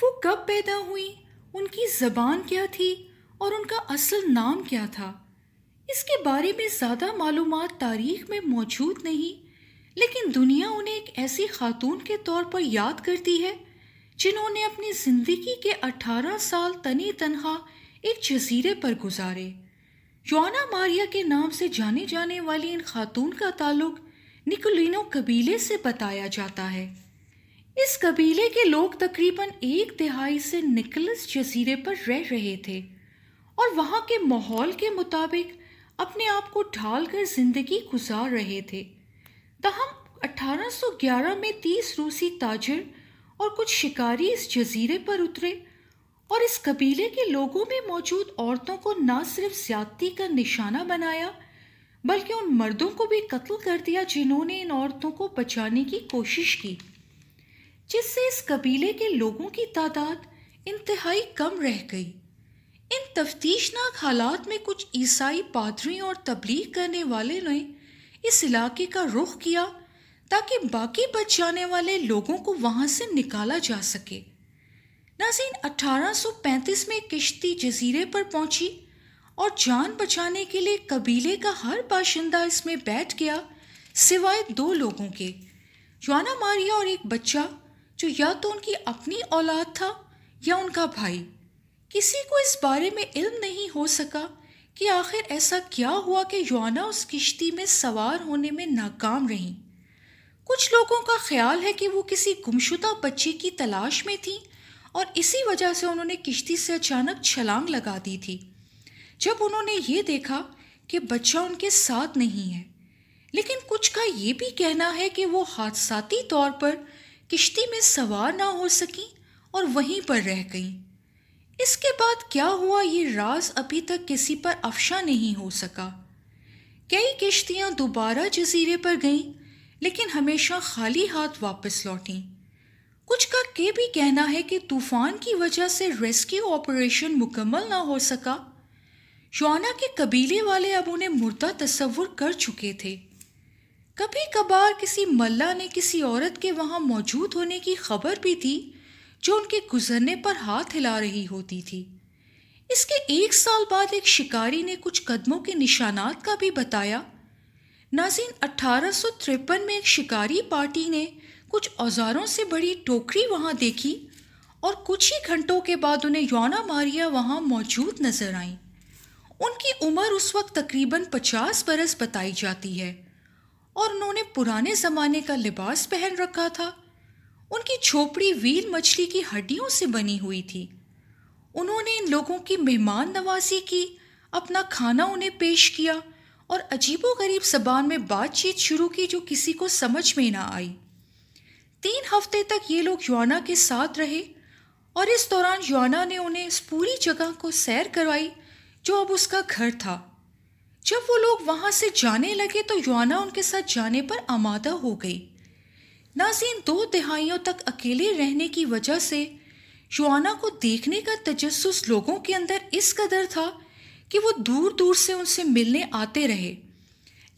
वो कब पैदा हुई उनकी ज़बान क्या थी और उनका असल नाम क्या था इसके बारे में ज़्यादा मालूम तारीख में मौजूद नहीं लेकिन दुनिया उन्हें एक ऐसी खातून के तौर पर याद करती है जिन्होंने अपनी ज़िंदगी के 18 साल तनी तनहा एक जजीरे पर गुजारे जोना मारिया के नाम से जाने जाने वाली इन खातून का ताल्लुक निकोलिनो कबीले से बताया जाता है इस कबीले के लोग तकरीबन एक तिहाई से निकलस जजीरे पर रह रहे थे और वहाँ के माहौल के मुताबिक अपने आप को ढाल कर जिंदगी गुजार रहे थे तहम 1811 में तीस रूसी ताजर और कुछ शिकारी इस जजीरे पर उतरे और इस कबीले के लोगों में मौजूद औरतों को न सिर्फ ज्यादती का निशाना बनाया बल्कि उन मर्दों को भी कत्ल कर दिया जिन्होंने इन औरतों को बचाने की कोशिश की जिससे इस कबीले के लोगों की तादाद इंतहाई कम रह गई इन तफ्तीशनाक हालात में कुछ ईसाई पादरी और तबलीग करने वाले ने इस इलाके का रुख किया ताकि बाकी बच जाने वाले लोगों को वहाँ से निकाला जा सके नाजीन 1835 में किश्ती जजीरे पर पहुंची और जान बचाने के लिए कबीले का हर बाशिंदा इसमें बैठ गया सिवाय दो लोगों के जाना मारिया और एक बच्चा जो या तो उनकी अपनी औलाद था या उनका भाई किसी को इस बारे में इल्म नहीं हो सका कि आखिर ऐसा क्या हुआ कि योना उस किश्ती में सवार होने में नाकाम रहीं कुछ लोगों का ख्याल है कि वो किसी गुमशुदा बच्चे की तलाश में थी और इसी वजह से उन्होंने किश्ती से अचानक छलांग लगा दी थी जब उन्होंने ये देखा कि बच्चा उनके साथ नहीं है लेकिन कुछ का ये भी कहना है कि वो हादसाती तौर पर किश्ती में सवार ना हो सकी और वहीं पर रह गईं इसके बाद क्या हुआ ये राज अभी तक किसी पर अफशा नहीं हो सका कई किश्तियाँ दोबारा जजीरे पर गईं लेकिन हमेशा खाली हाथ वापस लौटीं कुछ का के भी कहना है कि तूफान की वजह से रेस्क्यू ऑपरेशन मुकम्मल ना हो सका जोना के कबीले वाले अब उन्हें मुर्दा तस्वुर कर चुके थे कभी कभार किसी मल्ला ने किसी औरत के वहाँ मौजूद होने की खबर भी थी जो उनके गुजरने पर हाथ हिला रही होती थी इसके एक साल बाद एक शिकारी ने कुछ कदमों के निशानात का भी बताया नाजिन अट्ठारह में एक शिकारी पार्टी ने कुछ औजारों से बड़ी टोकरी वहाँ देखी और कुछ ही घंटों के बाद उन्हें यौना मारिया वहाँ मौजूद नजर आई उनकी उम्र उस वक्त तकरीबन पचास बरस बताई जाती है और उन्होंने पुराने ज़माने का लिबास पहन रखा था उनकी झोपड़ी व्हील मछली की हड्डियों से बनी हुई थी उन्होंने इन लोगों की मेहमान नवाजी की अपना खाना उन्हें पेश किया और अजीबो गरीब जबान में बातचीत शुरू की जो किसी को समझ में ना आई तीन हफ्ते तक ये लोग युवाना के साथ रहे और इस दौरान युवाना ने उन्हें इस पूरी जगह को सैर करवाई जो अब उसका घर था जब वो लोग वहाँ से जाने लगे तो योना उनके साथ जाने पर आमादा हो गई नाजीन दो दिहाइयों तक अकेले रहने की वजह से योना को देखने का तजस्स लोगों के अंदर इस कदर था कि वो दूर दूर से उनसे मिलने आते रहे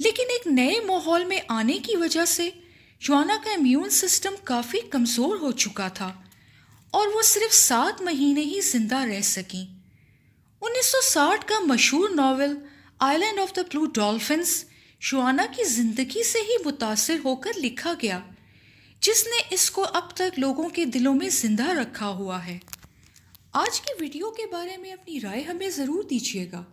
लेकिन एक नए माहौल में आने की वजह से योना का इम्यून सिस्टम काफ़ी कमज़ोर हो चुका था और वो सिर्फ सात महीने ही जिंदा रह सकें 1960 का मशहूर novel Island of the Blue Dolphins शुआना की ज़िंदगी से ही मुतासर होकर लिखा गया जिसने इसको अब तक लोगों के दिलों में ज़िंदा रखा हुआ है आज की वीडियो के बारे में अपनी राय हमें ज़रूर दीजिएगा